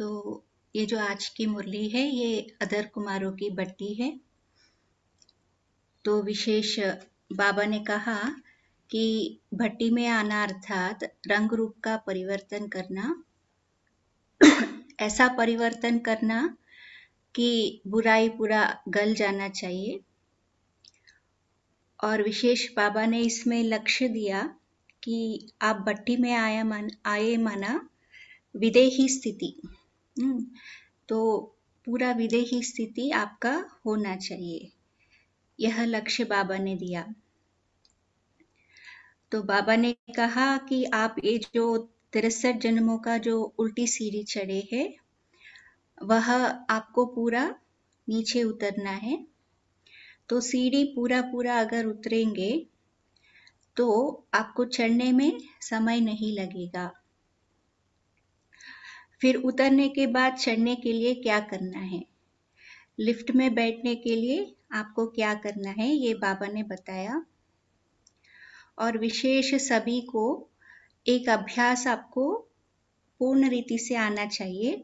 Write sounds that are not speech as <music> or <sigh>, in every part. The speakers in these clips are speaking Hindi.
तो ये जो आज की मुरली है ये अदर कुमारों की बट्टी है तो विशेष बाबा ने कहा कि भट्टी में आना अर्थात रंग रूप का परिवर्तन करना ऐसा परिवर्तन करना कि बुराई पूरा गल जाना चाहिए और विशेष बाबा ने इसमें लक्ष्य दिया कि आप भट्टी में आया मन आए माना विदेही स्थिति हम्म, तो पूरा विदेही स्थिति आपका होना चाहिए यह लक्ष्य बाबा ने दिया तो बाबा ने कहा कि आप ये जो तिरसठ जन्मों का जो उल्टी सीढ़ी चढ़े है वह आपको पूरा नीचे उतरना है तो सीढ़ी पूरा पूरा अगर उतरेंगे तो आपको चढ़ने में समय नहीं लगेगा फिर उतरने के बाद चढ़ने के लिए क्या करना है लिफ्ट में बैठने के लिए आपको क्या करना है ये बाबा ने बताया और विशेष सभी को एक अभ्यास आपको पूर्ण रीति से आना चाहिए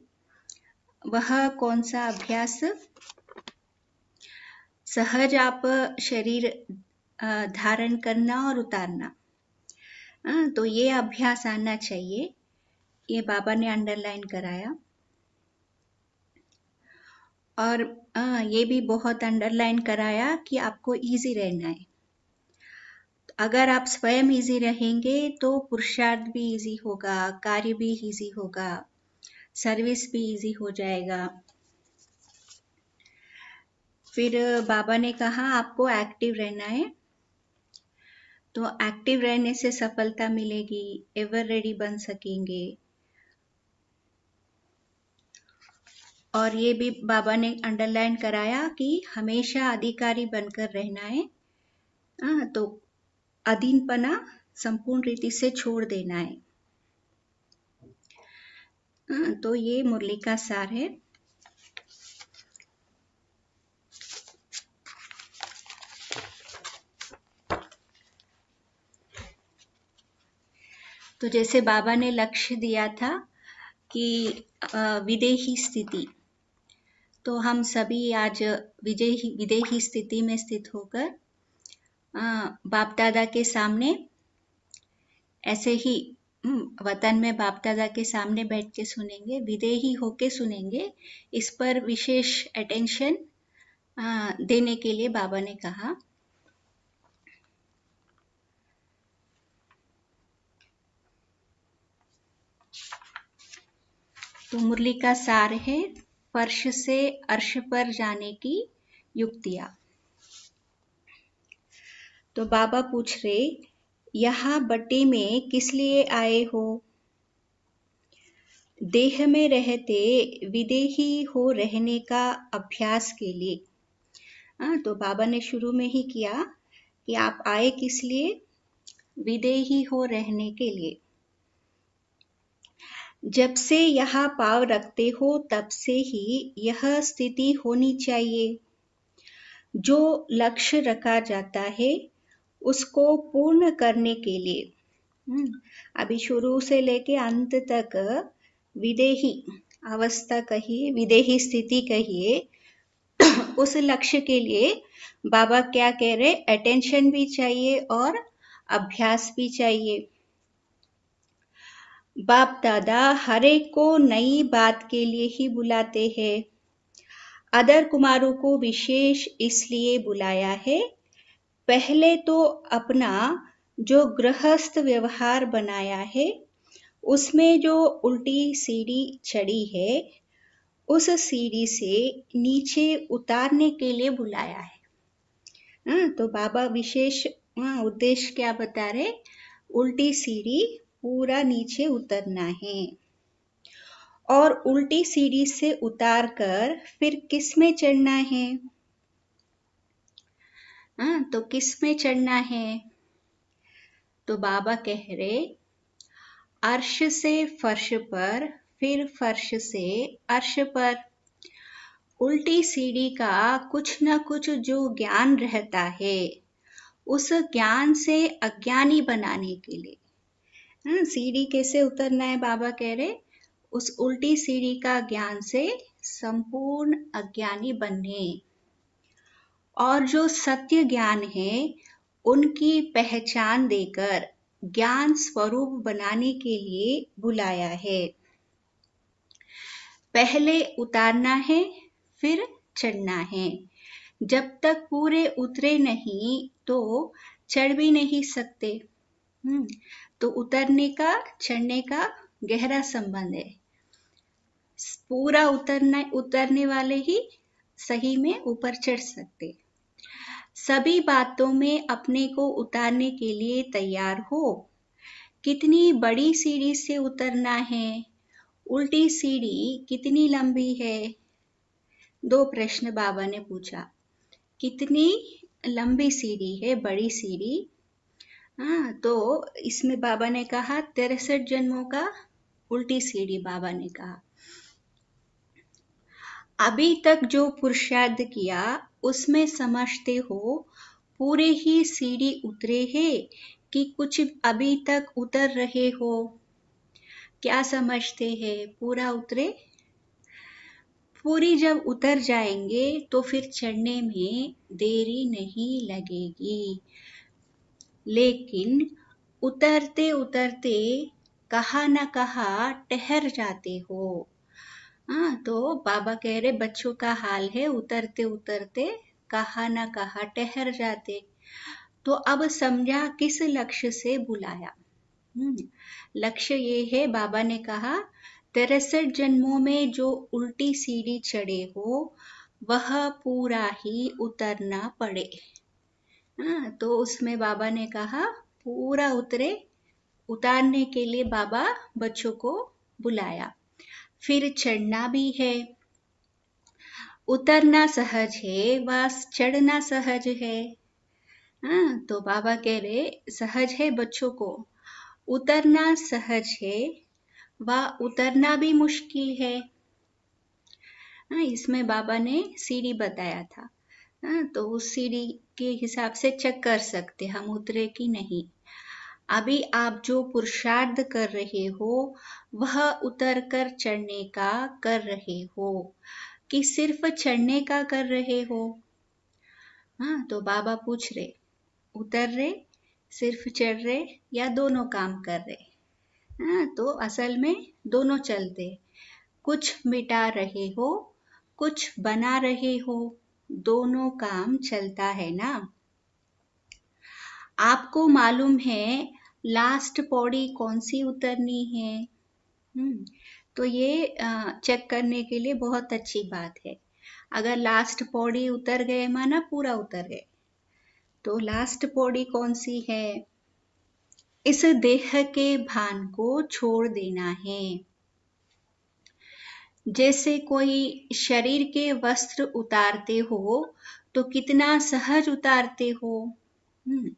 वह कौन सा अभ्यास सहज आप शरीर धारण करना और उतारना तो ये अभ्यास आना चाहिए ये बाबा ने अंडरलाइन कराया और आ, ये भी बहुत अंडरलाइन कराया कि आपको इजी रहना है अगर आप स्वयं इजी रहेंगे तो पुरुषार्थ भी इजी होगा कार्य भी इजी होगा सर्विस भी इजी हो जाएगा फिर बाबा ने कहा आपको एक्टिव रहना है तो एक्टिव रहने से सफलता मिलेगी एवर रेडी बन सकेंगे और ये भी बाबा ने अंडरलाइन कराया कि हमेशा अधिकारी बनकर रहना है आ, तो अधीनपना संपूर्ण रीति से छोड़ देना है आ, तो ये मुरली का सार है तो जैसे बाबा ने लक्ष्य दिया था कि विदेही स्थिति तो हम सभी आज विजय विदेही स्थिति में स्थित होकर बाप दादा के सामने ऐसे ही वतन में बाप दादा के सामने बैठ के सुनेंगे विदेही होके सुनेंगे इस पर विशेष अटेंशन देने के लिए बाबा ने कहा तो मुरली का सार है फर्श से अर्श पर जाने की युक्तियां तो बाबा पूछ रहे यहां बट्टी में किस लिए आए हो देह में रहते विदेही हो रहने का अभ्यास के लिए आ, हाँ, तो बाबा ने शुरू में ही किया कि आप आए किस लिए विदेही हो रहने के लिए जब से यह पाव रखते हो तब से ही यह स्थिति होनी चाहिए जो लक्ष्य रखा जाता है उसको पूर्ण करने के लिए हम्म, अभी शुरू से लेके अंत तक विदेही अवस्था कहिए विदेही स्थिति कहिए <coughs> उस लक्ष्य के लिए बाबा क्या कह रहे अटेंशन भी चाहिए और अभ्यास भी चाहिए बाप दादा हरेक को नई बात के लिए ही बुलाते हैं अदर कुमारों को विशेष इसलिए बुलाया है पहले तो अपना जो गृहस्थ व्यवहार बनाया है उसमें जो उल्टी सीढ़ी चढ़ी है उस सीढ़ी से नीचे उतारने के लिए बुलाया है हाँ, तो बाबा विशेष हाँ, उद्देश्य क्या बता रहे उल्टी सीढ़ी पूरा नीचे उतरना है और उल्टी सीढ़ी से उतार कर फिर किस में चढ़ना है आ, हाँ, तो किस में चढ़ना है तो बाबा कह रहे अर्श से फर्श पर फिर फर्श से अर्श पर उल्टी सीढ़ी का कुछ न कुछ जो ज्ञान रहता है उस ज्ञान से अज्ञानी बनाने के लिए हम्म सीढ़ी कैसे उतरना है बाबा कह रहे उस उल्टी सीढ़ी का ज्ञान से संपूर्ण अज्ञानी बने और जो सत्य ज्ञान है उनकी पहचान देकर ज्ञान स्वरूप बनाने के लिए बुलाया है पहले उतारना है फिर चढ़ना है जब तक पूरे उतरे नहीं तो चढ़ भी नहीं सकते हम्म तो उतरने का चढ़ने का गहरा संबंध है पूरा उतरने उतरने वाले ही सही में ऊपर चढ़ सकते सभी बातों में अपने को उतारने के लिए तैयार हो कितनी बड़ी सीढ़ी से उतरना है उल्टी सीढ़ी कितनी लंबी है दो प्रश्न बाबा ने पूछा कितनी लंबी सीढ़ी है बड़ी सीढ़ी हाँ तो इसमें बाबा ने कहा तिरसठ जन्मों का उल्टी सीढ़ी बाबा ने कहा अभी तक जो पुरुषार्थ किया उसमें समझते हो पूरे ही सीढ़ी उतरे है कि कुछ अभी तक उतर रहे हो क्या समझते हैं पूरा उतरे पूरी जब उतर जाएंगे तो फिर चढ़ने में देरी नहीं लगेगी लेकिन उतरते उतरते कहा ना कहा ठहर जाते हो हाँ तो बाबा कह रहे बच्चों का हाल है उतरते उतरते कहा ना कहा ठहर जाते तो अब समझा किस लक्ष्य से बुलाया हम्म, लक्ष्य ये है बाबा ने कहा तिरसठ जन्मों में जो उल्टी सीढ़ी चढ़े हो वह पूरा ही उतरना पड़े हाँ तो उसमें बाबा ने कहा पूरा उतरे उतारने के लिए बाबा बच्चों को बुलाया फिर चढ़ना भी है उतरना सहज है बस चढ़ना सहज है आ, हाँ, तो बाबा कह रहे सहज है बच्चों को उतरना सहज है व उतरना भी मुश्किल है आ, हाँ, इसमें बाबा ने सीढ़ी बताया था आ, हाँ, तो उस सीढ़ी के हिसाब से चेक कर सकते हम उतरे कि नहीं अभी आप जो पुरुषार्थ कर रहे हो वह उतर कर चढ़ने का कर रहे हो कि सिर्फ चढ़ने का कर रहे हो हाँ तो बाबा पूछ रहे उतर रहे सिर्फ चढ़ रहे या दोनों काम कर रहे हाँ तो असल में दोनों चलते कुछ मिटा रहे हो कुछ बना रहे हो दोनों काम चलता है ना आपको मालूम है लास्ट पौड़ी कौन सी उतरनी है हम्म, तो ये चेक करने के लिए बहुत अच्छी बात है अगर लास्ट पौड़ी उतर गए माना पूरा उतर गए तो लास्ट पौड़ी कौन सी है इस देह के भान को छोड़ देना है जैसे कोई शरीर के वस्त्र उतारते हो तो कितना सहज उतारते हो हम्म,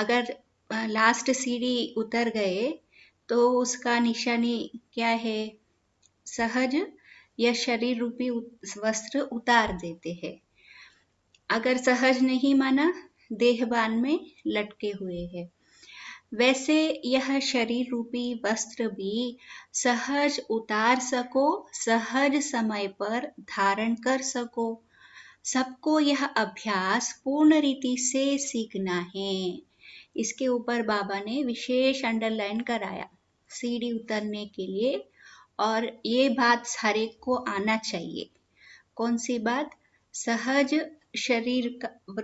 अगर लास्ट सीढ़ी उतर गए तो उसका निशानी क्या है सहज या शरीर रूपी वस्त्र उतार देते हैं अगर सहज नहीं माना देहबान में लटके हुए हैं वैसे यह शरीर रूपी वस्त्र भी सहज उतार सको सहज समय पर धारण कर सको सबको यह अभ्यास पूर्ण रीति से सीखना है इसके ऊपर बाबा ने विशेष अंडरलाइन कराया सीढ़ी उतरने के लिए और ये बात हर एक को आना चाहिए कौन सी बात सहज शरीर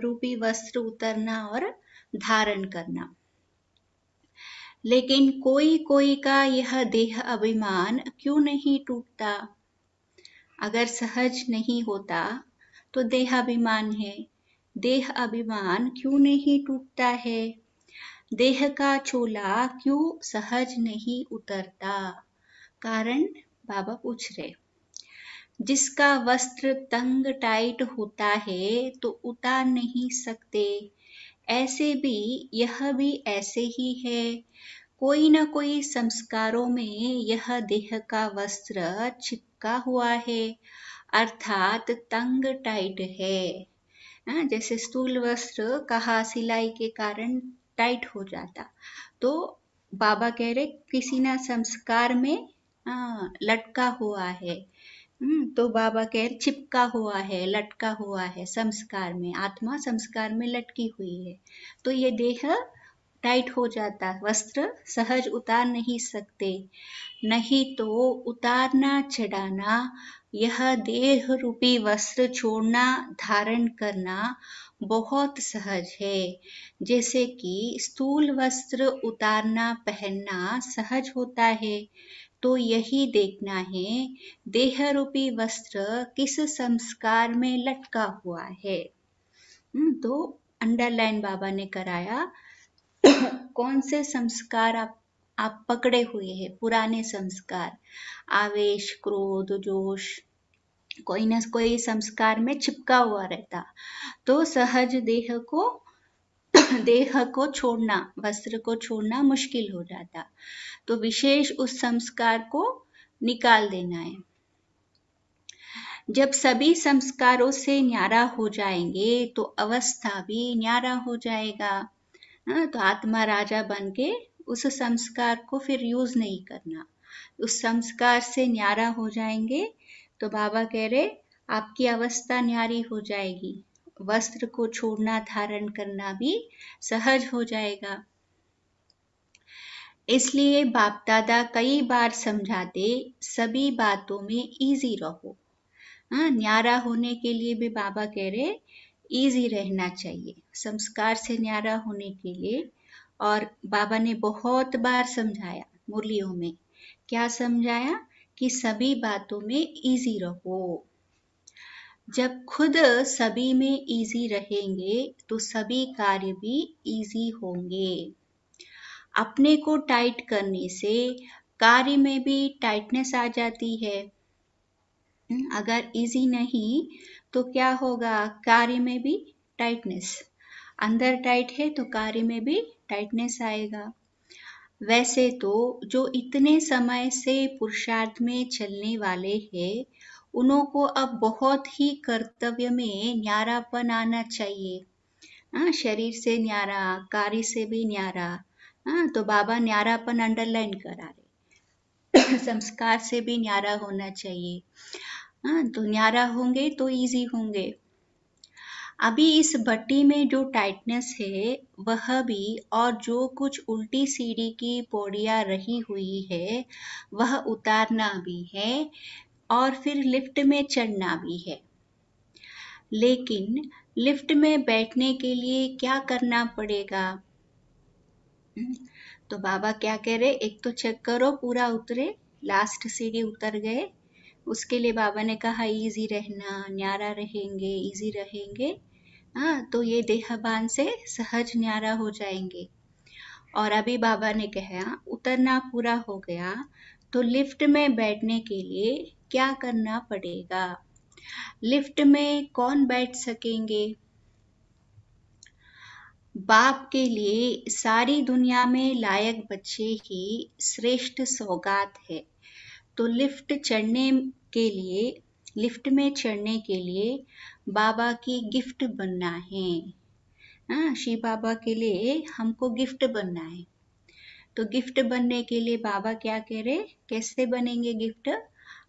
रूपी वस्त्र उतरना और धारण करना लेकिन कोई कोई का यह देह अभिमान क्यों नहीं टूटता अगर सहज नहीं होता तो देहाभिमान है देह अभिमान क्यों नहीं टूटता है देह का चोला क्यों सहज नहीं उतरता कारण बाबा पूछ रहे जिसका वस्त्र तंग टाइट होता है तो उतार नहीं सकते ऐसे भी यह भी ऐसे ही है कोई न कोई संस्कारों में यह देह का वस्त्र चिपका हुआ है अर्थात तंग टाइट है ना? जैसे स्थूल वस्त्र कहा सिलाई के कारण टाइट हो जाता तो बाबा कह रहे किसी ना संस्कार में लटका हुआ है हम्म, तो बाबा कह चिपका हुआ है लटका हुआ है संस्कार में आत्मा संस्कार में लटकी हुई है तो ये देह टाइट हो जाता वस्त्र सहज उतार नहीं सकते नहीं तो उतारना चढ़ाना यह देह रूपी वस्त्र छोड़ना धारण करना बहुत सहज है जैसे कि स्थूल वस्त्र उतारना पहनना सहज होता है तो यही देखना है देह रूपी वस्त्र किस संस्कार में लटका हुआ है हम्म, तो अंडरलाइन बाबा ने कराया कौन से संस्कार आप आप पकड़े हुए हैं पुराने संस्कार आवेश क्रोध जोश कोई ना कोई संस्कार में चिपका हुआ रहता तो सहज देह को देह को छोड़ना वस्त्र को छोड़ना मुश्किल हो जाता तो विशेष उस संस्कार को निकाल देना है जब सभी संस्कारों से न्यारा हो जाएंगे तो अवस्था भी न्यारा हो जाएगा हाँ तो आत्मा राजा बन के उस संस्कार को फिर यूज नहीं करना उस संस्कार से न्यारा हो जाएंगे तो बाबा कह रहे आपकी अवस्था न्यारी हो जाएगी वस्त्र को छोड़ना धारण करना भी सहज हो जाएगा इसलिए बाप दादा कई बार समझाते सभी बातों में इजी रहो हाँ, न्यारा होने के लिए भी बाबा कह रहे इजी रहना चाहिए संस्कार से न्यारा होने के लिए और बाबा ने बहुत बार समझाया मुरलियों में क्या समझाया कि सभी बातों में इजी रहो जब खुद सभी में इजी रहेंगे तो सभी कार्य भी इजी होंगे अपने को टाइट करने से कार्य में भी टाइटनेस आ जाती है हम्म, अगर इजी नहीं तो क्या होगा कार्य में भी टाइटनेस अंदर टाइट है तो कार्य में भी टाइटनेस आएगा वैसे तो जो इतने समय से पुरुषार्थ में चलने वाले हैं उनको को अब बहुत ही कर्तव्य में न्यारापन आना चाहिए हाँ शरीर से न्यारा कार्य से भी न्यारा हाँ तो बाबा न्यारापन अंडरलाइन करा रहे <clears throat> संस्कार से भी न्यारा होना चाहिए हाँ तो न्यारा होंगे तो इजी होंगे अभी इस भट्टी में जो टाइटनेस है वह भी और जो कुछ उल्टी सीढ़ी की पौड़िया रही हुई है वह उतारना भी है और फिर लिफ्ट में चढ़ना भी है लेकिन लिफ्ट में बैठने के लिए क्या करना पड़ेगा हम्म, तो बाबा क्या कह रहे एक तो चेक करो पूरा उतरे लास्ट सीढ़ी उतर गए उसके लिए बाबा ने कहा इजी रहना न्यारा रहेंगे इजी रहेंगे हाँ तो ये देहबान से सहज न्यारा हो जाएंगे और अभी बाबा ने कहा उतरना पूरा हो गया तो लिफ्ट में बैठने के लिए क्या करना पड़ेगा लिफ्ट में कौन बैठ सकेंगे बाप के लिए सारी दुनिया में लायक बच्चे ही श्रेष्ठ सौगात है तो लिफ्ट चढ़ने के लिए लिफ्ट में चढ़ने के लिए बाबा की गिफ्ट बनना है हाँ बाबा के लिए हमको गिफ्ट बनना है तो गिफ्ट बनने के लिए बाबा क्या कह रहे कैसे बनेंगे गिफ्ट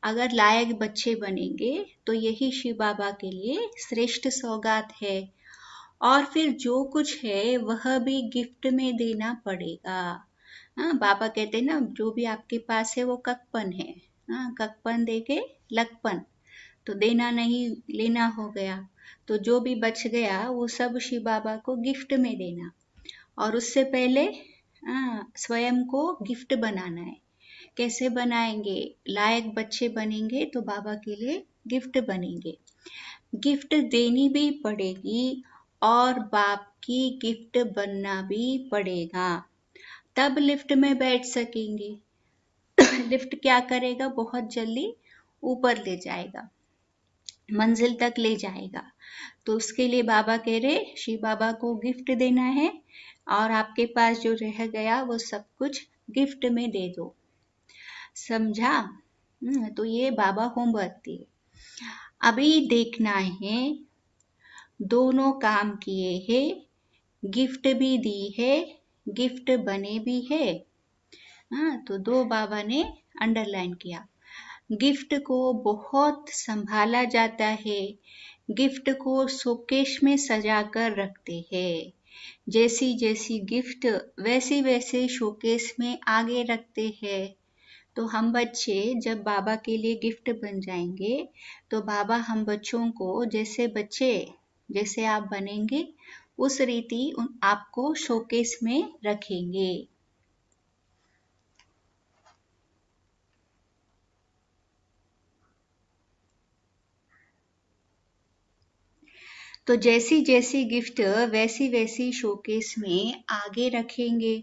अगर लायक बच्चे बनेंगे तो यही शिव बाबा के लिए श्रेष्ठ सौगात है और फिर जो कुछ है वह भी गिफ्ट में देना पड़ेगा हाँ बाबा कहते हैं ना जो भी आपके पास है वो ककपन है हाँ ककपन देके लकपन तो देना नहीं लेना हो गया तो जो भी बच गया वो सब शिव बाबा को गिफ्ट में देना और उससे पहले आ, हाँ, स्वयं को गिफ्ट बनाना है कैसे बनाएंगे लायक बच्चे बनेंगे तो बाबा के लिए गिफ्ट बनेंगे गिफ्ट देनी भी पड़ेगी और बाप की गिफ्ट बनना भी पड़ेगा तब लिफ्ट में बैठ सकेंगे <coughs> लिफ्ट क्या करेगा बहुत जल्दी ऊपर ले जाएगा मंजिल तक ले जाएगा तो उसके लिए बाबा कह रहे शिव बाबा को गिफ्ट देना है और आपके पास जो रह गया वो सब कुछ गिफ्ट में दे दो समझा हम्म, तो ये बाबा होम भक्ति है अभी देखना है दोनों काम किए है गिफ्ट भी दी है गिफ्ट बने भी है हाँ तो दो बाबा ने अंडरलाइन किया गिफ्ट को बहुत संभाला जाता है गिफ्ट को सोकेश में सजा कर रखते हैं जैसी जैसी गिफ्ट वैसी वैसे शोकेस में आगे रखते हैं तो हम बच्चे जब बाबा के लिए गिफ्ट बन जाएंगे तो बाबा हम बच्चों को जैसे बच्चे जैसे आप बनेंगे उस रीति आपको शोकेस में रखेंगे तो जैसी जैसी गिफ्ट वैसी वैसी शोकेस में आगे रखेंगे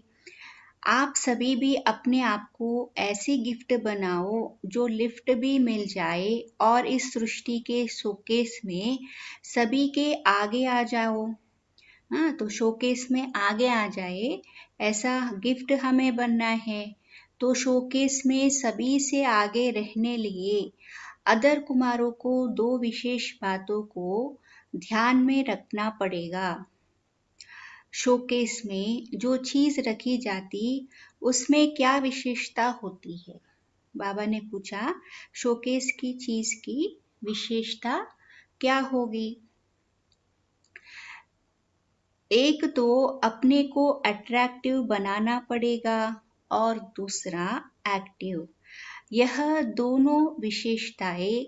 आप सभी भी अपने आप को ऐसी गिफ्ट बनाओ जो लिफ्ट भी मिल जाए और इस सृष्टि के शोकेस में सभी के आगे आ जाओ हाँ तो शोकेस में आगे आ जाए ऐसा गिफ्ट हमें बनना है तो शोकेस में सभी से आगे रहने लिए अदर कुमारों को दो विशेष बातों को ध्यान में रखना पड़ेगा शोकेस में जो चीज़ रखी जाती उसमें क्या विशेषता होती है बाबा ने पूछा शोकेस की चीज़ की विशेषता क्या होगी एक तो अपने को अट्रैक्टिव बनाना पड़ेगा और दूसरा एक्टिव यह दोनों विशेषताएं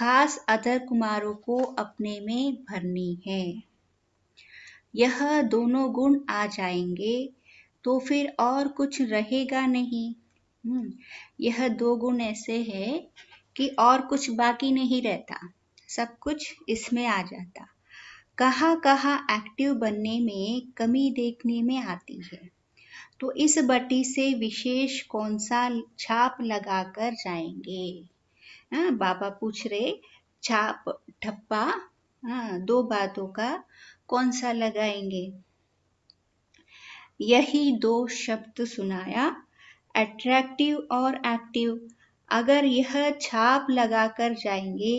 खास अधर कुमारों को अपने में भरनी है यह दोनों गुण आ जाएंगे तो फिर और कुछ रहेगा नहीं हम्म, यह दो गुण ऐसे है कि और कुछ बाकी नहीं रहता सब कुछ इसमें आ जाता कहा कहा एक्टिव बनने में कमी देखने में आती है तो इस बटी से विशेष कौन सा छाप लगा कर जाएंगे आ, हाँ, बाबा पूछ रहे छाप ठप्पा हाँ दो बातों का कौन सा लगाएंगे यही दो शब्द सुनाया अट्रैक्टिव और एक्टिव अगर यह छाप लगाकर जाएंगे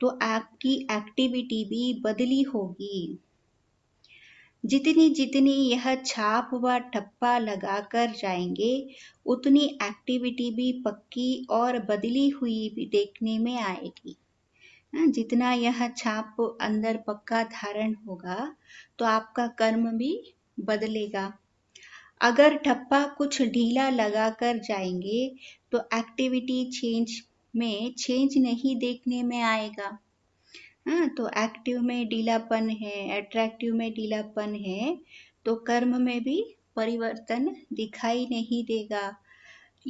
तो आपकी एक्टिविटी भी बदली होगी जितनी जितनी यह छाप व ठप्पा लगाकर जाएंगे उतनी एक्टिविटी भी पक्की और बदली हुई भी देखने में आएगी हाँ, जितना यह छाप अंदर पक्का धारण होगा तो आपका कर्म भी बदलेगा अगर ठप्पा कुछ ढीला लगा कर जाएंगे तो एक्टिविटी चेंज में चेंज नहीं देखने में आएगा हाँ, तो एक्टिव में ढीलापन है अट्रैक्टिव में ढीलापन है तो कर्म में भी परिवर्तन दिखाई नहीं देगा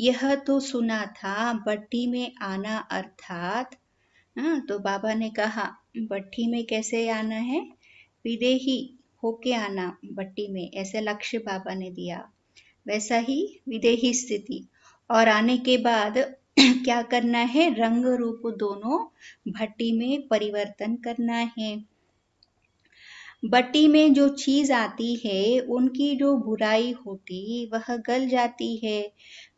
यह तो सुना था बट्टी में आना अर्थात हाँ तो बाबा ने कहा भट्टी में कैसे आना है विदेही होके आना भट्टी में ऐसे लक्ष्य बाबा ने दिया वैसा ही विदेही स्थिति और आने के बाद <clears throat> क्या करना है रंग रूप दोनों भट्टी में परिवर्तन करना है बट्टी में जो चीज़ आती है उनकी जो बुराई होती वह गल जाती है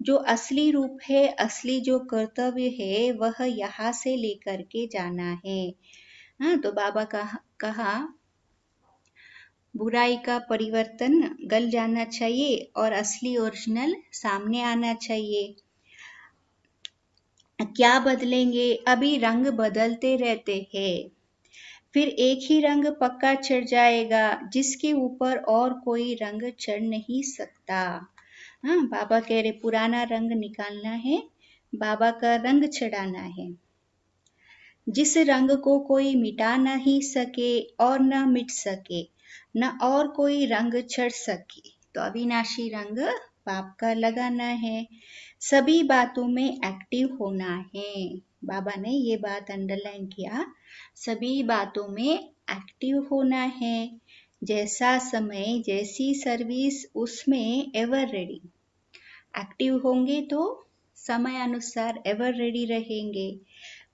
जो असली रूप है असली जो कर्तव्य है वह यहाँ से लेकर के जाना है हाँ तो बाबा कहा कहा बुराई का परिवर्तन गल जाना चाहिए और असली ओरिजिनल सामने आना चाहिए क्या बदलेंगे अभी रंग बदलते रहते हैं फिर एक ही रंग पक्का चढ़ जाएगा जिसके ऊपर और कोई रंग चढ़ नहीं सकता हाँ बाबा कह रहे पुराना रंग निकालना है बाबा का रंग चढ़ाना है जिस रंग को कोई मिटा नहीं सके और न मिट सके न और कोई रंग चढ़ सके तो अविनाशी रंग बाप का लगाना है सभी बातों में एक्टिव होना है बाबा ने ये बात अंडरलाइन किया सभी बातों में एक्टिव होना है जैसा समय जैसी सर्विस उसमें एवर रेडी एक्टिव होंगे तो समय अनुसार एवर रेडी रहेंगे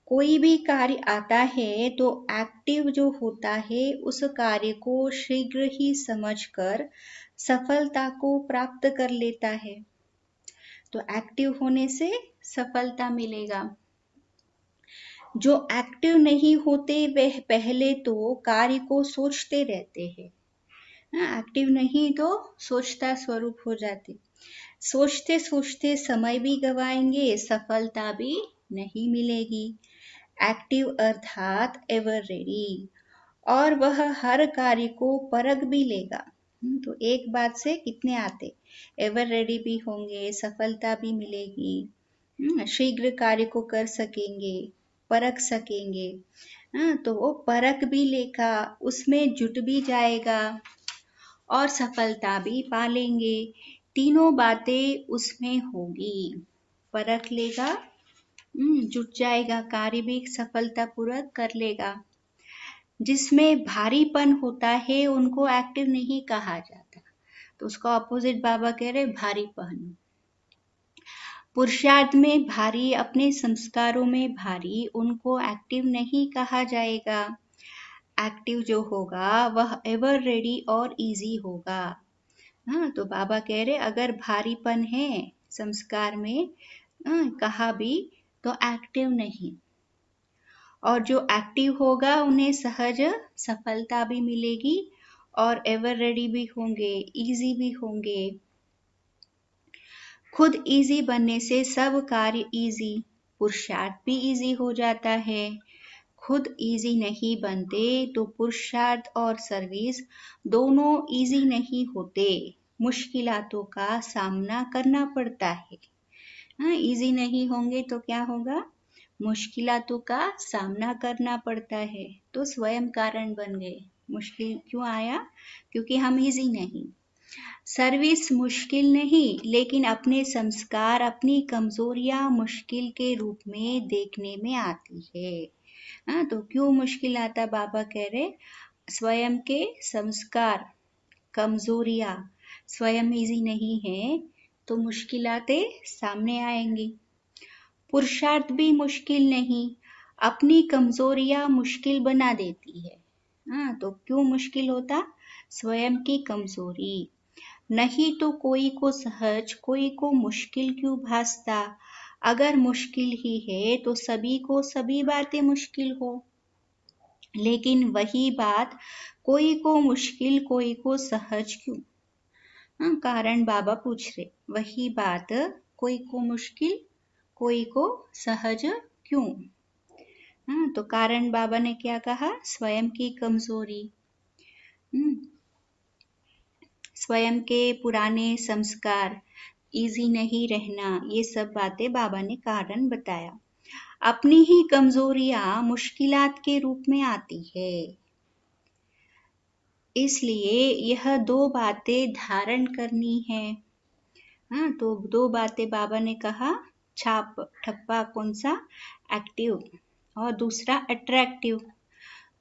कोई भी कार्य आता है तो एक्टिव जो होता है उस कार्य को शीघ्र ही समझकर सफलता को प्राप्त कर लेता है तो एक्टिव होने से सफलता मिलेगा जो एक्टिव नहीं होते वे पहले तो कार्य को सोचते रहते हैं ना हाँ, एक्टिव नहीं तो सोचता स्वरूप हो जाते सोचते सोचते समय भी गवाएंगे सफलता भी नहीं मिलेगी एक्टिव अर्थात एवर रेडी और वह हर कार्य को परख भी लेगा हम्म, तो एक बात से कितने आते एवर रेडी भी होंगे सफलता भी मिलेगी हम्म, शीघ्र कार्य को कर सकेंगे परख सकेंगे हाँ तो वो परख भी लेगा उसमें जुट भी जाएगा और सफलता भी पा लेंगे तीनों बातें उसमें होगी परख लेगा हम्म, जुट जाएगा कार्य भी सफलतापूर्वक कर लेगा जिसमें भारीपन होता है उनको एक्टिव नहीं कहा जाता तो उसका ऑपोजिट बाबा कह रहे भारीपन पुरुषार्थ में भारी अपने संस्कारों में भारी उनको एक्टिव नहीं कहा जाएगा एक्टिव जो होगा वह एवर रेडी और इजी होगा हाँ तो बाबा कह रहे अगर भारीपन है संस्कार में हाँ, कहा भी तो एक्टिव नहीं और जो एक्टिव होगा उन्हें सहज सफलता भी मिलेगी और एवर रेडी भी होंगे इजी भी होंगे खुद इजी बनने से सब कार्य इजी पुरुषार्थ भी इजी हो जाता है खुद इजी नहीं बनते तो पुरुषार्थ और सर्विस दोनों इजी नहीं होते मुश्किलों का सामना करना पड़ता है हाँ इजी नहीं होंगे तो क्या होगा मुश्किलातों का सामना करना पड़ता है तो स्वयं कारण बन गए मुश्किल क्यों आया क्योंकि हम इजी नहीं सर्विस मुश्किल नहीं लेकिन अपने संस्कार अपनी कमजोरियां मुश्किल के रूप में देखने में आती है हाँ तो क्यों मुश्किल आता बाबा कह रहे स्वयं के संस्कार कमजोरिया स्वयं इजी नहीं है तो मुश्किलातें सामने आएंगी पुरुषार्थ भी मुश्किल नहीं अपनी कमजोरियां मुश्किल बना देती है हाँ तो क्यों मुश्किल होता स्वयं की कमजोरी नहीं तो कोई को सहज कोई को मुश्किल क्यों भासता अगर मुश्किल ही है तो सभी को सभी बातें मुश्किल हो लेकिन वही बात कोई को मुश्किल कोई को सहज क्यों हाँ, कारण बाबा पूछ रहे वही बात कोई को मुश्किल कोई को सहज क्यों हाँ, तो कारण बाबा ने क्या कहा स्वयं की कमजोरी हम्म, स्वयं के पुराने संस्कार इजी नहीं रहना ये सब बातें बाबा ने कारण बताया अपनी ही कमजोरियां मुश्किलात के रूप में आती है इसलिए यह दो बातें धारण करनी है हाँ तो दो बातें बाबा ने कहा छाप ठप्पा कौन सा एक्टिव और दूसरा अट्रैक्टिव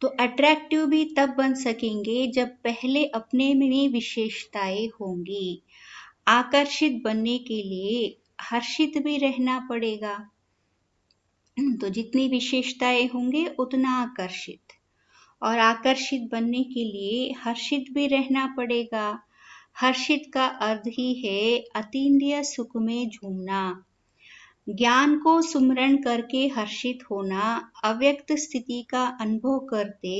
तो अट्रैक्टिव भी तब बन सकेंगे जब पहले अपने में विशेषताएं होंगी आकर्षित बनने के लिए हर्षित भी रहना पड़ेगा तो जितनी विशेषताएं होंगे उतना आकर्षित और आकर्षित बनने के लिए हर्षित भी रहना पड़ेगा हर्षित का अर्थ ही है अतीन्द्रिय सुख में झूमना ज्ञान को सुमरण करके हर्षित होना अव्यक्त स्थिति का अनुभव करते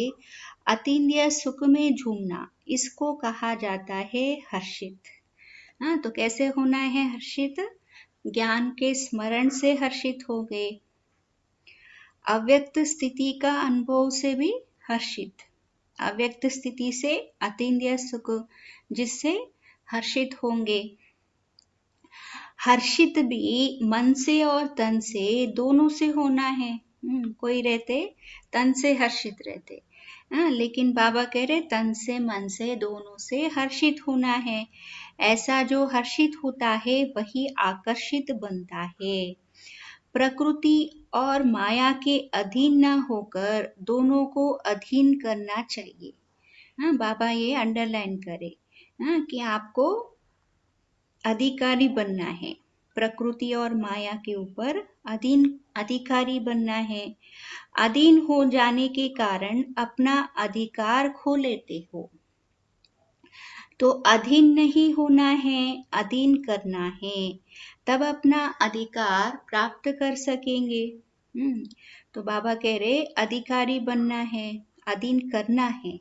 अतिन्य सुख में झूमना इसको कहा जाता है हर्षित हाँ तो कैसे होना है हर्षित ज्ञान के स्मरण से हर्षित हो गए अव्यक्त स्थिति का अनुभव से भी हर्षित अव्यक्त स्थिति से अतिन्द्रिय सुख जिससे हर्षित होंगे हर्षित भी मन से और तन से दोनों से होना है हम्म, कोई रहते तन से हर्षित रहते आ, हाँ, लेकिन बाबा कह रहे तन से मन से दोनों से हर्षित होना है ऐसा जो हर्षित होता है वही आकर्षित बनता है प्रकृति और माया के अधीन न होकर दोनों को अधीन करना चाहिए आ, हाँ, बाबा ये अंडरलाइन करे आ, हाँ, कि आपको अधिकारी बनना है प्रकृति और माया के ऊपर अधीन अधिकारी बनना है अधीन हो जाने के कारण अपना अधिकार खो लेते हो तो अधीन नहीं होना है अधीन करना है तब अपना अधिकार प्राप्त कर सकेंगे हम्म, तो बाबा कह रहे अधिकारी बनना है अधीन करना है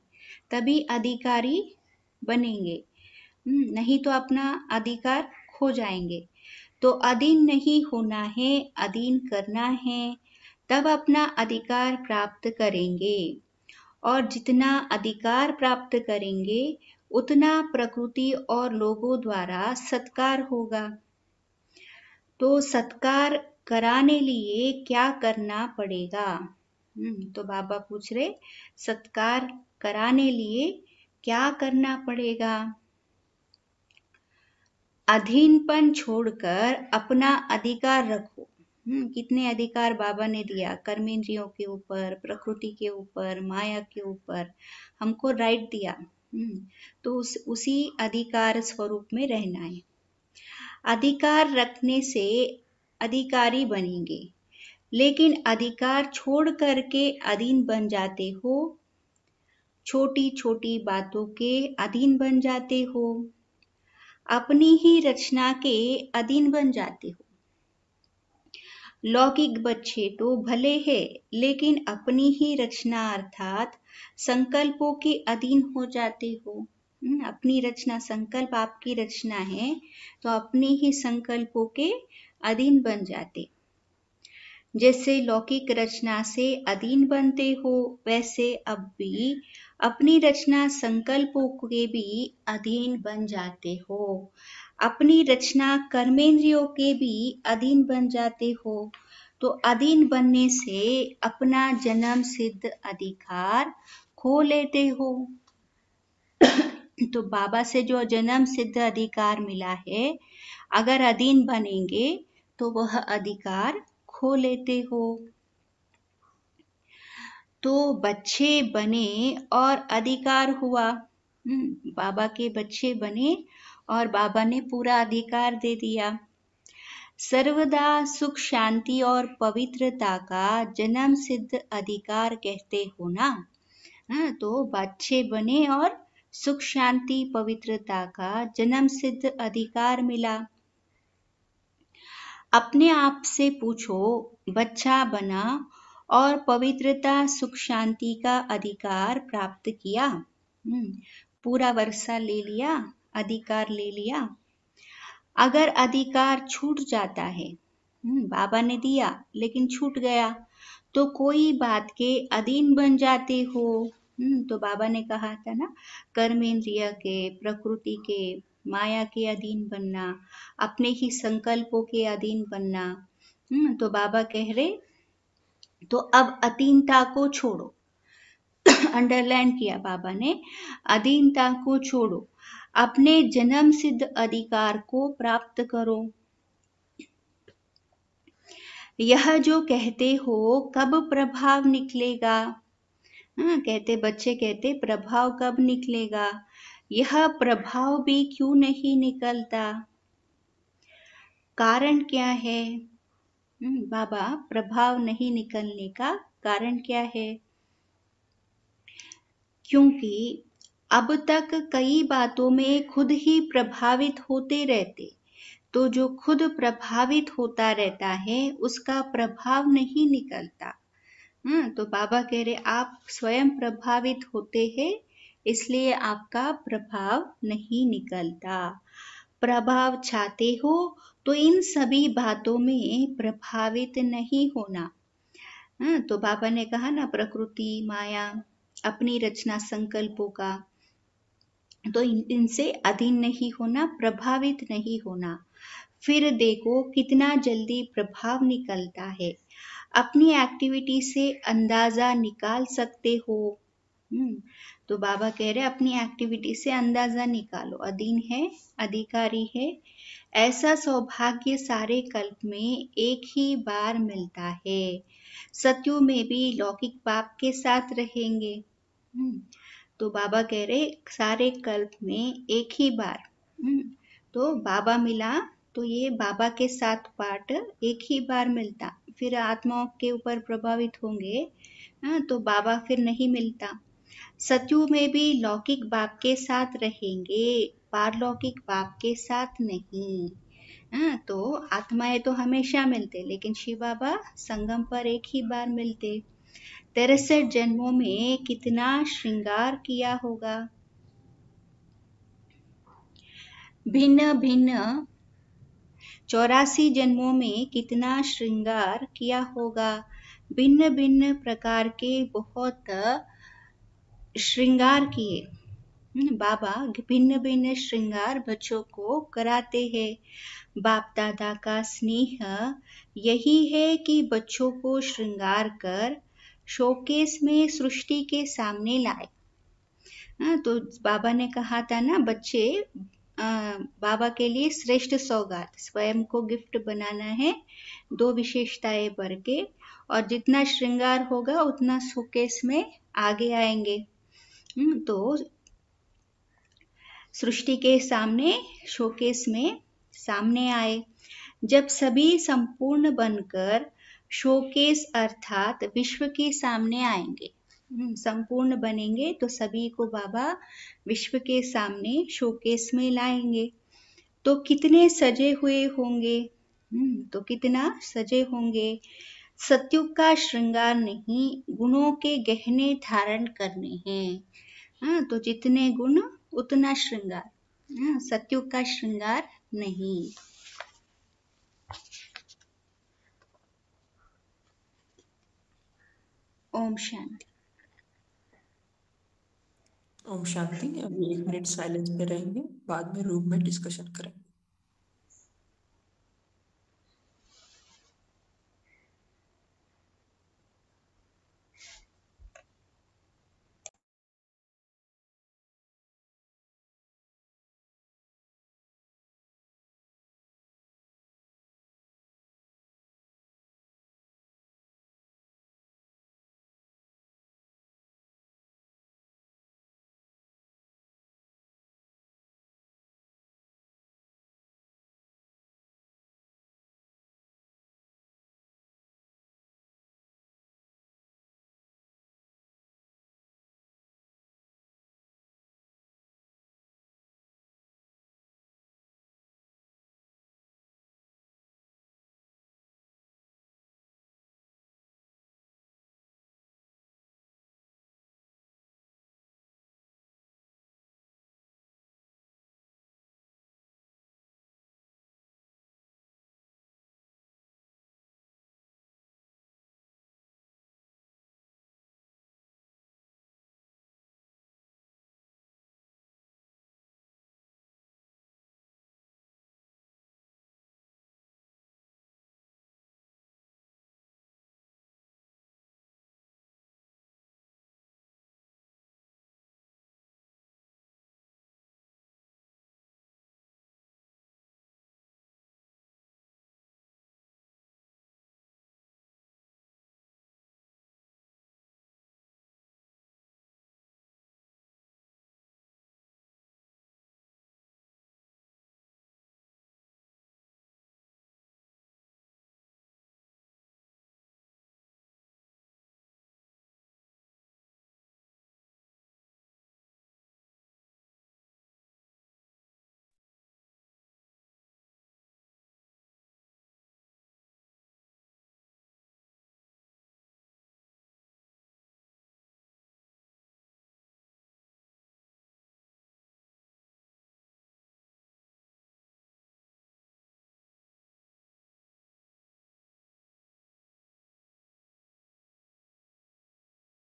तभी अधिकारी बनेंगे हम्म, नहीं तो अपना अधिकार खो जाएंगे तो अधीन नहीं होना है अधीन करना है तब अपना अधिकार प्राप्त करेंगे और जितना अधिकार प्राप्त करेंगे उतना प्रकृति और लोगों द्वारा सत्कार होगा तो सत्कार कराने लिए क्या करना पड़ेगा हम्म, तो बाबा पूछ रहे सत्कार कराने लिए क्या करना पड़ेगा अधीनपन छोड़कर अपना अधिकार रखो हम्म, कितने अधिकार बाबा ने दिया कर्मेंद्रियों के ऊपर प्रकृति के ऊपर माया के ऊपर हमको राइट दिया हम्म, तो उस उसी अधिकार स्वरूप में रहना है अधिकार रखने से अधिकारी बनेंगे लेकिन अधिकार छोड़ करके अधीन बन जाते हो छोटी छोटी बातों के अधीन बन जाते हो अपनी ही रचना के अधीन बन जाते हो लौकिक बच्चे तो भले है लेकिन अपनी ही रचना अर्थात संकल्पों के अधीन हो जाते हो हम्म, अपनी रचना संकल्प आपकी रचना है तो अपने ही संकल्पों के अधीन बन जाते जैसे लौकिक रचना से अधीन बनते हो वैसे अब भी अपनी रचना संकल्पों के भी अधीन बन जाते हो अपनी रचना कर्मेंद्रियों के भी अधीन बन जाते हो तो अधीन बनने से अपना जन्म सिद्ध अधिकार खो लेते हो तो बाबा से जो जन्म सिद्ध अधिकार मिला है अगर अधीन बनेंगे तो वह अधिकार खो लेते हो तो बच्चे बने और अधिकार हुआ हम्म, बाबा के बच्चे बने और बाबा ने पूरा अधिकार दे दिया सर्वदा सुख शांति और पवित्रता का जन्म सिद्ध अधिकार कहते हो ना हाँ, तो बच्चे बने और सुख शांति पवित्रता का जन्म सिद्ध अधिकार मिला अपने आप से पूछो बच्चा बना और पवित्रता सुख शांति का अधिकार प्राप्त किया हम्म, पूरा वर्षा ले लिया अधिकार ले लिया अगर अधिकार छूट जाता है हम्म, बाबा ने दिया लेकिन छूट गया तो कोई बात के अधीन बन जाते हो हम्म, तो बाबा ने कहा था ना कर्मेंद्रिय के प्रकृति के माया के अधीन बनना अपने ही संकल्पों के अधीन बनना तो बाबा कह रहे तो अब अधीनता को छोड़ो अंडरलाइन किया बाबा ने अधीनता को छोड़ो अपने जन्म सिद्ध अधिकार को प्राप्त करो यह जो कहते हो कब प्रभाव निकलेगा हाँ, कहते बच्चे कहते प्रभाव कब निकलेगा यह प्रभाव भी क्यों नहीं निकलता कारण क्या है हम्म, बाबा प्रभाव नहीं निकलने का कारण क्या है क्योंकि अब तक कई बातों में खुद ही प्रभावित होते रहते तो जो खुद प्रभावित होता रहता है उसका प्रभाव नहीं निकलता हम्म तो बाबा कह रहे आप स्वयं प्रभावित होते हैं इसलिए आपका प्रभाव नहीं निकलता प्रभाव चाहते हो तो इन सभी बातों में प्रभावित नहीं होना हाँ, तो बाबा ने कहा ना प्रकृति माया अपनी रचना संकल्पों का तो इन इनसे अधीन नहीं होना प्रभावित नहीं होना फिर देखो कितना जल्दी प्रभाव निकलता है अपनी एक्टिविटी से अंदाजा निकाल सकते हो हम्म, तो बाबा कह रहे अपनी एक्टिविटी से अंदाजा निकालो अधीन है अधिकारी है ऐसा सौभाग्य सारे कल्प में एक ही बार मिलता है सत्यु में भी लौकिक पाप के साथ रहेंगे हम्म, तो बाबा कह रहे सारे कल्प में एक ही बार हम्म, तो बाबा मिला तो ये बाबा के साथ पाठ एक ही बार मिलता फिर आत्माओं के ऊपर प्रभावित होंगे हाँ, तो बाबा फिर नहीं मिलता सत्यु में भी लौकिक बाप के साथ रहेंगे पारलौकिक बाप के साथ नहीं आ, हाँ, तो आत्माएं तो हमेशा मिलते लेकिन शिव बाबा संगम पर एक ही बार मिलते तिरसठ जन्मों में कितना श्रृंगार किया होगा भिन्न भिन्न चौरासी जन्मों में कितना श्रृंगार किया होगा भिन्न भिन्न प्रकार के बहुत श्रृंगार किए हम्म, बाबा भिन्न भिन्न श्रृंगार बच्चों को कराते हैं बाप दादा का स्नेह यही है कि बच्चों को श्रृंगार कर शोकेस में सृष्टि के सामने लाए हाँ, तो बाबा ने कहा था ना बच्चे बाबा के लिए श्रेष्ठ सौगात स्वयं को गिफ्ट बनाना है दो विशेषताएं भर के और जितना श्रृंगार होगा उतना शोकेस में आगे आएंगे तो सृष्टि के सामने शोकेस में सामने आए जब सभी संपूर्ण बनकर शोकेस अर्थात विश्व के सामने आएंगे हम्म, संपूर्ण बनेंगे तो सभी को बाबा विश्व के सामने शोकेस में लाएंगे तो कितने सजे हुए होंगे हम्म, तो कितना सजे होंगे सत्यु का श्रृंगार नहीं गुणों के गहने धारण करने हैं हाँ तो जितने गुण उतना श्रृंगार हाँ सत्यु का श्रृंगार नहीं ओम शांति ओम शांति अभी एक मिनट साइलेंस पे रहेंगे बाद में रूम में डिस्कशन करेंगे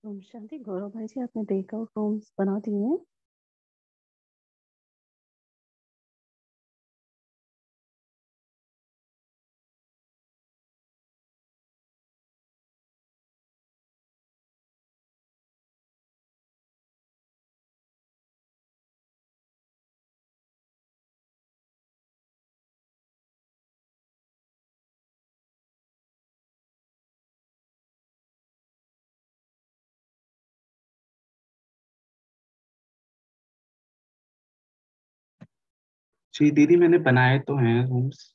ओम शांति गौरव भाई जी आपने ब्रेकआउट रूम्स बना दिए हैं जी दीदी मैंने बनाए तो हैं रूम्स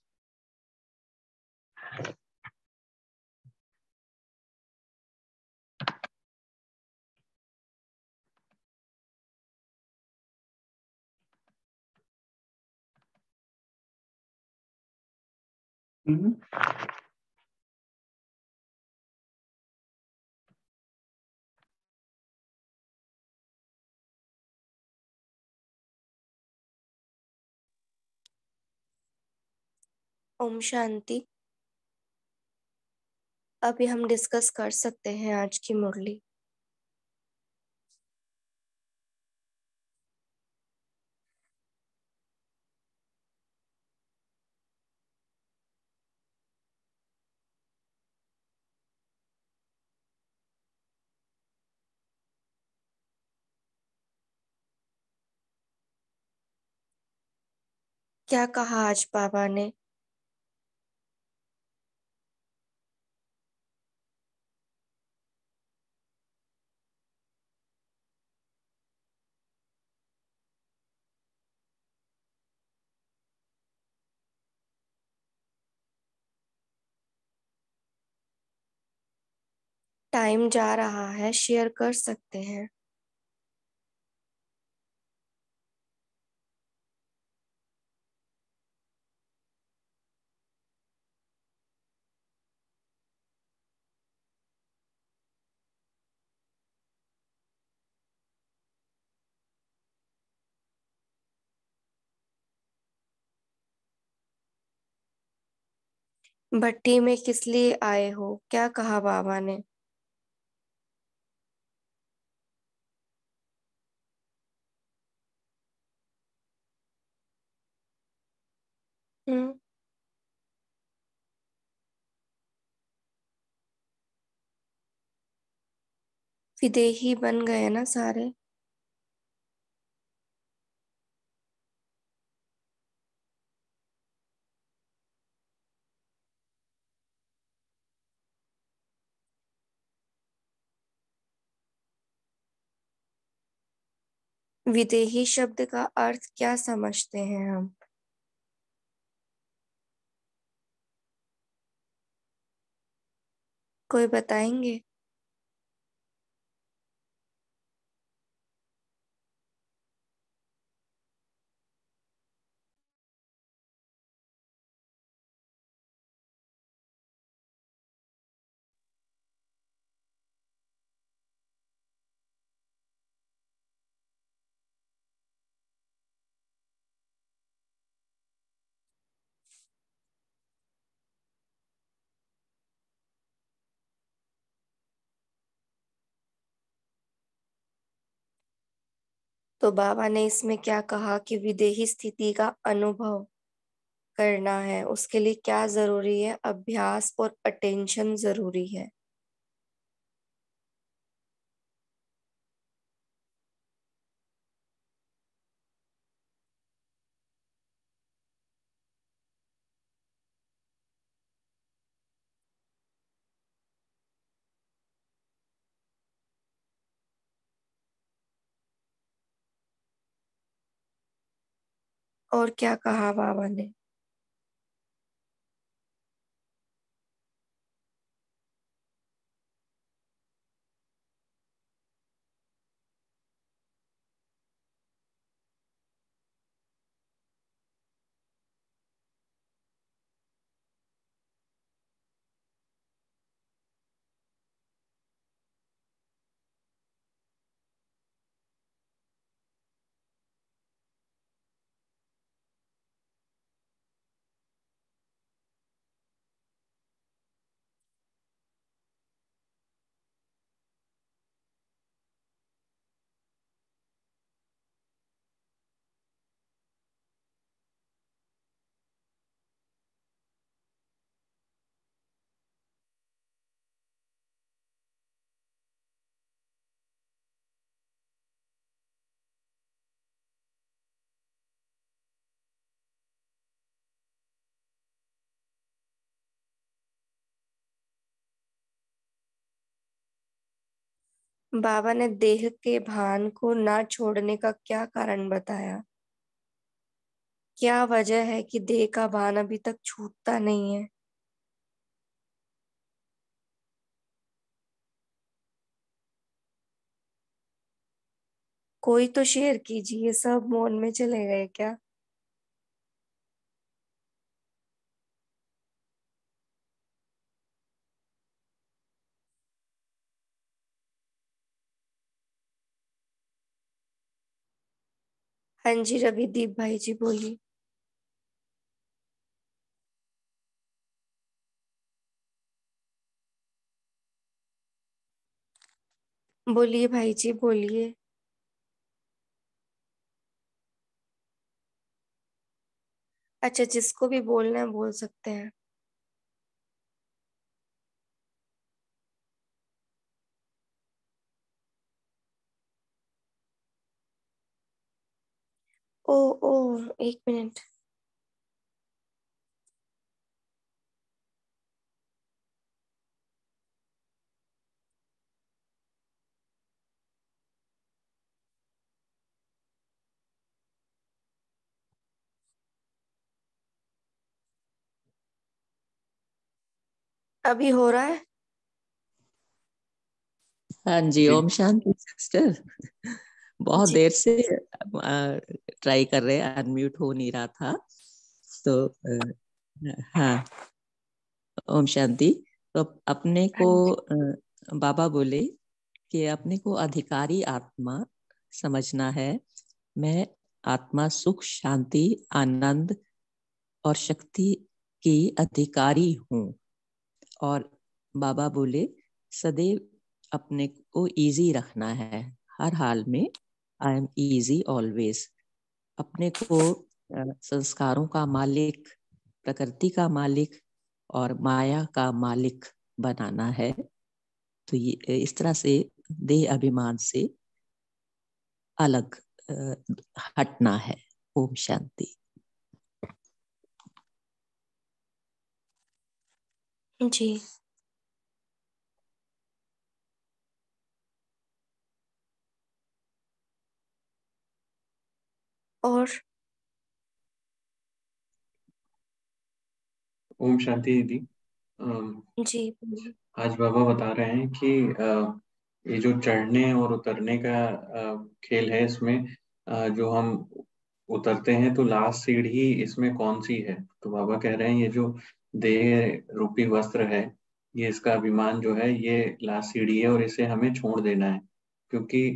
हम्म Mm-hmm. ओम शांति अभी हम डिस्कस कर सकते हैं आज की मुरली क्या कहा आज बाबा ने टाइम जा रहा है शेयर कर सकते हैं भट्टी में किस लिए आए हो क्या कहा बाबा ने विदेही बन गए ना सारे विदेही शब्द का अर्थ क्या समझते हैं हम कोई बताएंगे तो बाबा ने इसमें क्या कहा कि विदेही स्थिति का अनुभव करना है उसके लिए क्या जरूरी है अभ्यास और अटेंशन जरूरी है और क्या कहा बाबा ने बाबा ने देह के भान को ना छोड़ने का क्या कारण बताया क्या वजह है कि देह का भान अभी तक छूटता नहीं है कोई तो शेयर कीजिए सब मौन में चले गए क्या हाँ जी रविदीप भाई जी बोलिए बोलिए भाई जी बोलिए अच्छा जिसको भी बोलना है बोल सकते हैं ओ oh, ओ oh, एक मिनट अभी हो रहा है हाँ जी ओम शांति सिस्टर बहुत देर से ट्राई कर रहे हैं अनम्यूट हो नहीं रहा था तो हाँ ओम शांति तो अपने को बाबा बोले कि अपने को अधिकारी आत्मा समझना है मैं आत्मा सुख शांति आनंद और शक्ति की अधिकारी हूँ और बाबा बोले सदैव अपने को इजी रखना है हर हाल में आई एम इजी ऑलवेज अपने को संस्कारों का मालिक प्रकृति का मालिक और माया का मालिक बनाना है तो ये इस तरह से देह अभिमान से अलग हटना है ओम शांति जी और ओम शांति दीदी जी आज बाबा बता रहे हैं कि ये जो चढ़ने और उतरने का खेल है इसमें जो हम उतरते हैं तो लास्ट सीढ़ी इसमें कौन सी है तो बाबा कह रहे हैं ये जो देह रूपी वस्त्र है ये इसका अभिमान जो है ये लास्ट सीढ़ी है और इसे हमें छोड़ देना है क्योंकि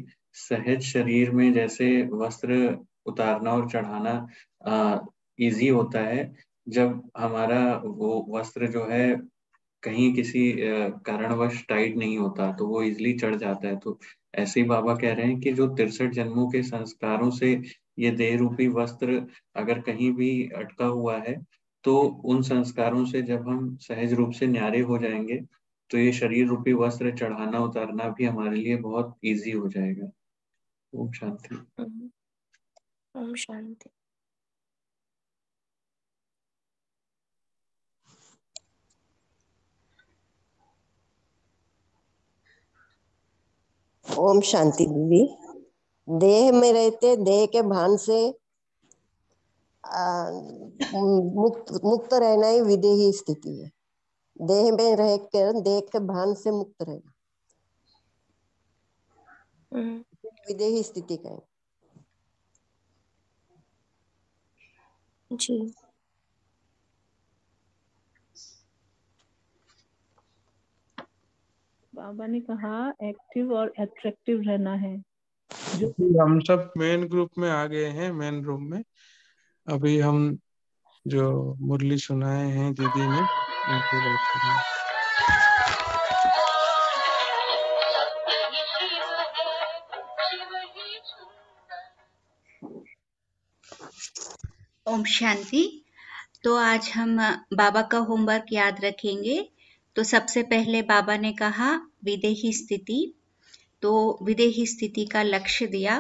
सहज शरीर में जैसे वस्त्र उतारना और चढ़ाना इजी होता है जब हमारा वो वस्त्र जो है कहीं किसी कारणवश टाइट नहीं होता तो वो इजिली चढ़ जाता है तो ऐसे ही बाबा कह रहे हैं कि जो तिरसठ जन्मों के संस्कारों से ये देह रूपी वस्त्र अगर कहीं भी अटका हुआ है तो उन संस्कारों से जब हम सहज रूप से न्यारे हो जाएंगे तो ये शरीर रूपी वस्त्र चढ़ाना उतारना भी हमारे लिए बहुत इजी हो जाएगा ओम शांति हम्म। ओम शांति ओम शांति दीदी देह में रहते देह के भान से मुक्त मुक्त रहना ही विदेही स्थिति है देह में रह कर देह के भान से मुक्त रहना हम्म। विदेही स्थिति कहें जी बाबा ने कहा एक्टिव और एट्रेक्टिव रहना है जो हम सब मेन ग्रुप में आ गए हैं मेन रूम में अभी हम जो मुरली सुनाए हैं दीदी ने लिए ओम शांति तो आज हम बाबा का होमवर्क याद रखेंगे तो सबसे पहले बाबा ने कहा विदेही स्थिति तो विदेही स्थिति का लक्ष्य दिया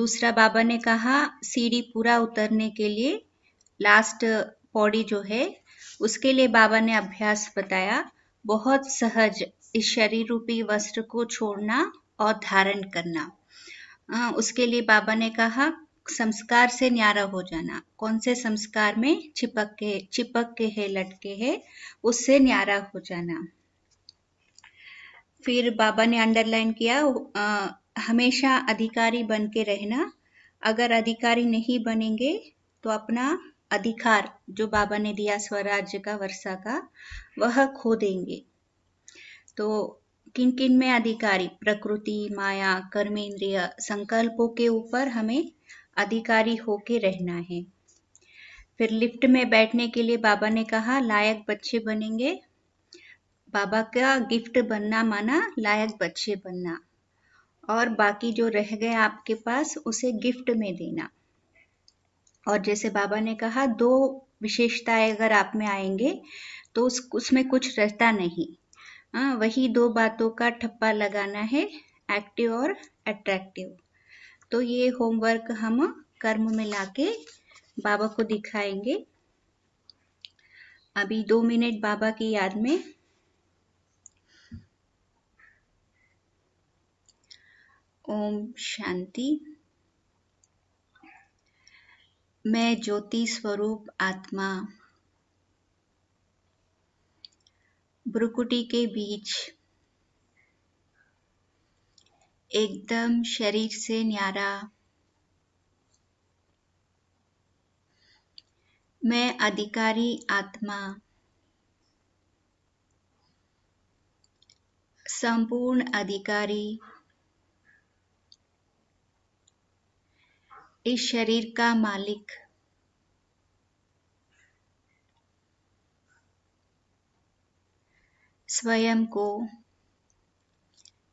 दूसरा बाबा ने कहा सीढ़ी पूरा उतरने के लिए लास्ट पौड़ी जो है उसके लिए बाबा ने अभ्यास बताया बहुत सहज इस शरीर रूपी वस्त्र को छोड़ना और धारण करना उसके लिए बाबा ने कहा संस्कार से न्यारा हो जाना कौन से संस्कार में चिपक के छिपक के है लटके है उससे न्यारा हो जाना फिर बाबा ने अंडरलाइन किया आ, हमेशा अधिकारी बन के रहना अगर अधिकारी नहीं बनेंगे तो अपना अधिकार जो बाबा ने दिया स्वराज्य का वर्षा का वह खो देंगे तो किन किन में अधिकारी प्रकृति माया कर्मेंद्रिय संकल्पों के ऊपर हमें अधिकारी होके रहना है फिर लिफ्ट में बैठने के लिए बाबा ने कहा लायक बच्चे बनेंगे बाबा का गिफ्ट बनना माना लायक बच्चे बनना और बाकी जो रह गए आपके पास उसे गिफ्ट में देना और जैसे बाबा ने कहा दो विशेषताएं अगर आप में आएंगे तो उस उसमें कुछ रहता नहीं आ, हाँ, वही दो बातों का ठप्पा लगाना है एक्टिव और अट्रैक्टिव तो ये होमवर्क हम कर्म में लाके बाबा को दिखाएंगे अभी दो मिनट बाबा की याद में ओम शांति मैं ज्योति स्वरूप आत्मा ब्रुकुटी के बीच एकदम शरीर से न्यारा मैं अधिकारी आत्मा संपूर्ण अधिकारी इस शरीर का मालिक स्वयं को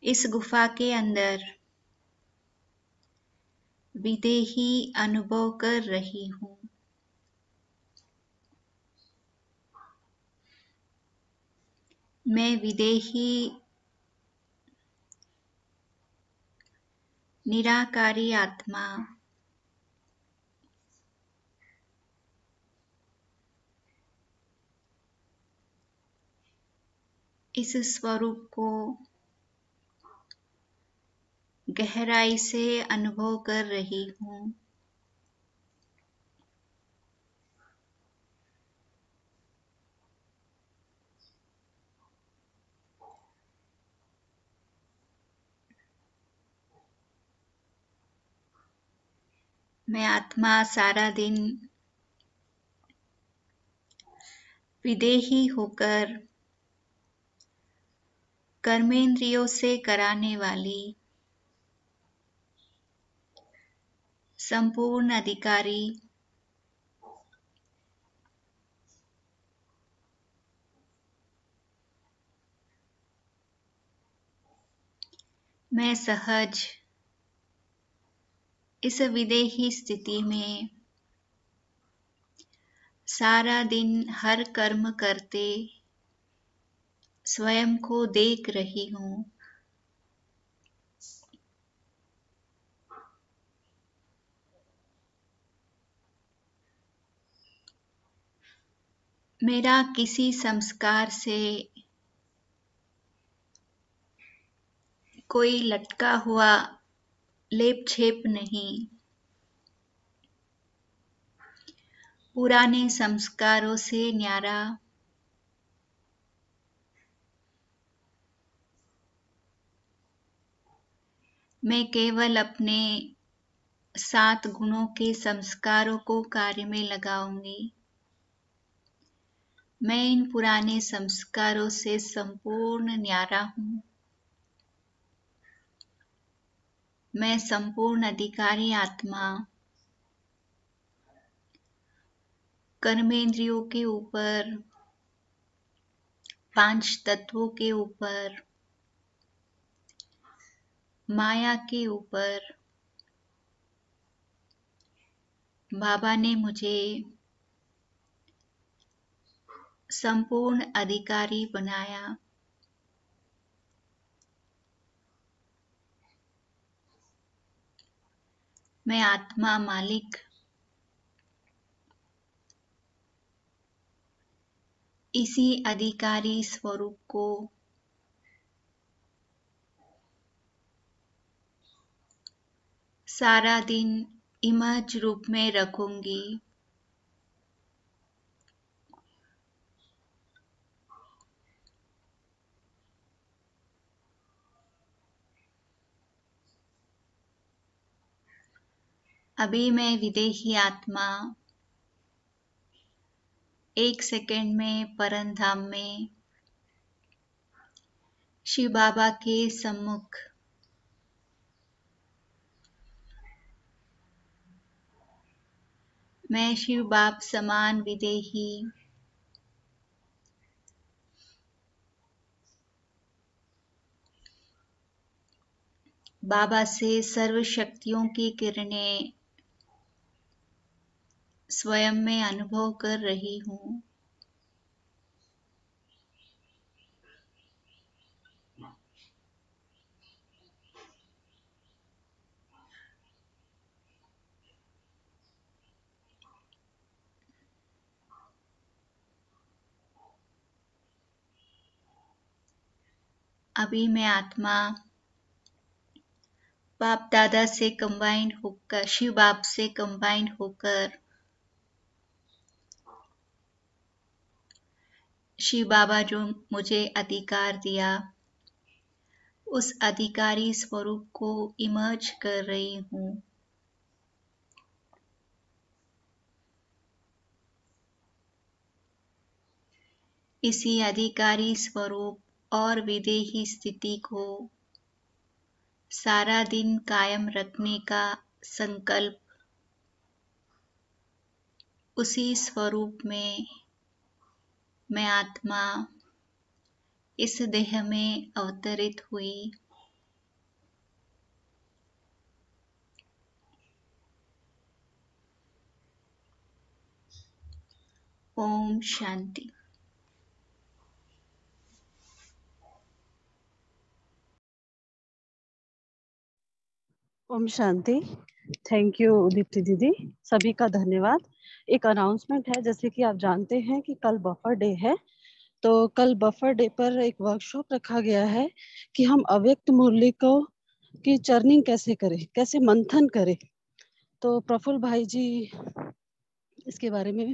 इस गुफा के अंदर विदेही अनुभव कर रही हूं मैं विदेही निराकारी आत्मा इस स्वरूप को गहराई से अनुभव कर रही हूं मैं आत्मा सारा दिन विदेही होकर कर्मेंद्रियों से कराने वाली संपूर्ण अधिकारी मैं सहज इस विदेही स्थिति में सारा दिन हर कर्म करते स्वयं को देख रही हूं मेरा किसी संस्कार से कोई लटका हुआ लेप छेप नहीं पुराने संस्कारों से न्यारा मैं केवल अपने सात गुणों के संस्कारों को कार्य में लगाऊंगी मैं इन पुराने संस्कारों से संपूर्ण न्यारा हूं मैं संपूर्ण अधिकारी आत्मा कर्मेंद्रियों के ऊपर पांच तत्वों के ऊपर माया के ऊपर बाबा ने मुझे संपूर्ण अधिकारी बनाया मैं आत्मा मालिक इसी अधिकारी स्वरूप को सारा दिन इमज रूप में रखूंगी अभी मैं विदेही आत्मा एक सेकंड में परम धाम में शिव बाबा के सम्मुख मैं शिव बाप समान विदेही बाबा से सर्व शक्तियों की किरणें स्वयं में अनुभव कर रही हूं अभी मैं आत्मा बाप दादा से कंबाइंड होकर शिव बाप से कंबाइंड होकर शिव बाबा जो मुझे अधिकार दिया उस अधिकारी स्वरूप को इमर्ज कर रही हूं इसी अधिकारी स्वरूप और विदेही स्थिति को सारा दिन कायम रखने का संकल्प उसी स्वरूप में मैं आत्मा इस देह में अवतरित हुई ओम शांति ओम शांति थैंक यू दीप्ति दीदी सभी का धन्यवाद एक अनाउंसमेंट है जैसे कि आप जानते हैं कि कल बफर डे है तो कल बफर डे पर एक वर्कशॉप रखा गया है कि हम अव्यक्त मुरली को की चर्निंग कैसे करें कैसे मंथन करें तो प्रफुल्ल भाई जी इसके बारे में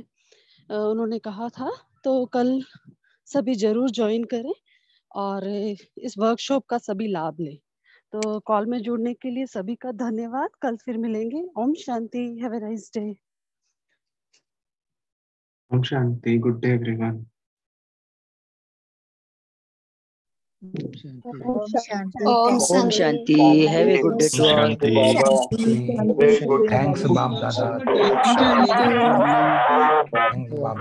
उन्होंने कहा था तो कल सभी जरूर ज्वाइन करें और इस वर्कशॉप का सभी लाभ लें तो कॉल में जुड़ने के लिए सभी का धन्यवाद कल फिर मिलेंगे Om Shanti have a nice day Om Shanti. Good day, everyone. Om Shanti. Om Shanti. Have a good day to all. Thanks, Bab Dada. Thanks, Bab.